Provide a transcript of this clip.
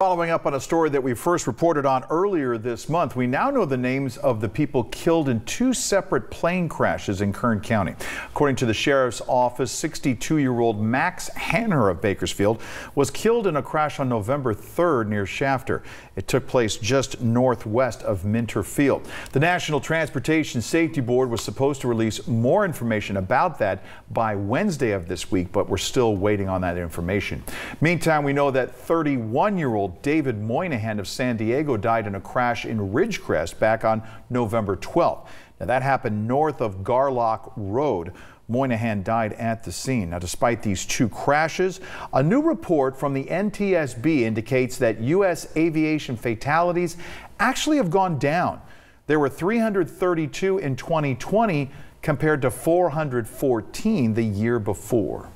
Following up on a story that we first reported on earlier this month, we now know the names of the people killed in two separate plane crashes in Kern County. According to the sheriff's office, 62 year old Max Hanner of Bakersfield was killed in a crash on November 3rd near Shafter. It took place just northwest of Minter Field. The National Transportation Safety Board was supposed to release more information about that by Wednesday of this week, but we're still waiting on that information. Meantime, we know that 31 year old old David Moynihan of San Diego died in a crash in Ridgecrest back on November 12th. Now, that happened north of Garlock Road. Moynihan died at the scene. Now, despite these two crashes, a new report from the NTSB indicates that U.S. aviation fatalities actually have gone down. There were 332 in 2020 compared to 414 the year before.